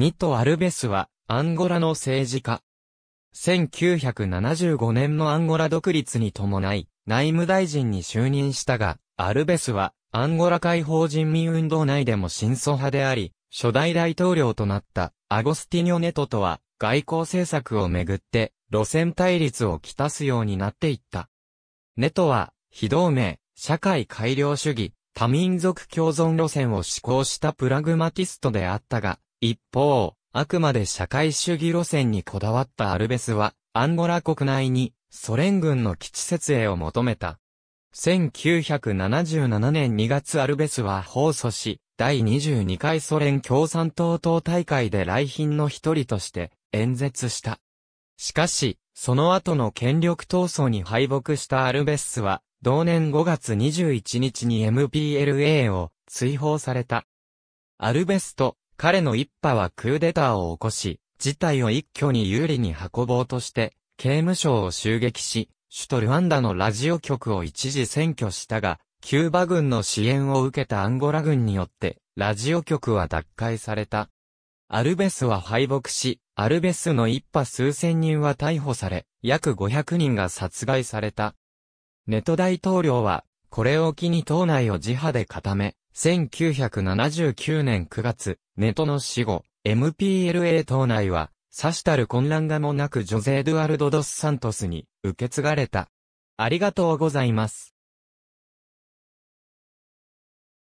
ニト・アルベスは、アンゴラの政治家。1975年のアンゴラ独立に伴い、内務大臣に就任したが、アルベスは、アンゴラ解放人民運動内でも新相派であり、初代大統領となったアゴスティニョネトとは、外交政策をめぐって、路線対立をきたすようになっていった。ネトは、非同盟、社会改良主義、多民族共存路線を志向したプラグマティストであったが、一方、あくまで社会主義路線にこだわったアルベスは、アンゴラ国内にソ連軍の基地設営を求めた。1977年2月アルベスは放訴し、第22回ソ連共産党党大会で来賓の一人として演説した。しかし、その後の権力闘争に敗北したアルベスは、同年5月21日に MPLA を追放された。アルベスと彼の一派はクーデターを起こし、事態を一挙に有利に運ぼうとして、刑務所を襲撃し、首都ルワンダのラジオ局を一時占拠したが、キューバ軍の支援を受けたアンゴラ軍によって、ラジオ局は奪回された。アルベスは敗北し、アルベスの一派数千人は逮捕され、約500人が殺害された。ネト大統領は、これを機に党内を自派で固め、1979年9月、ネトの死後、MPLA 党内は、さしたる混乱がもなくジョゼ・エドゥアルド・ドス・サントスに受け継がれた。ありがとうございます。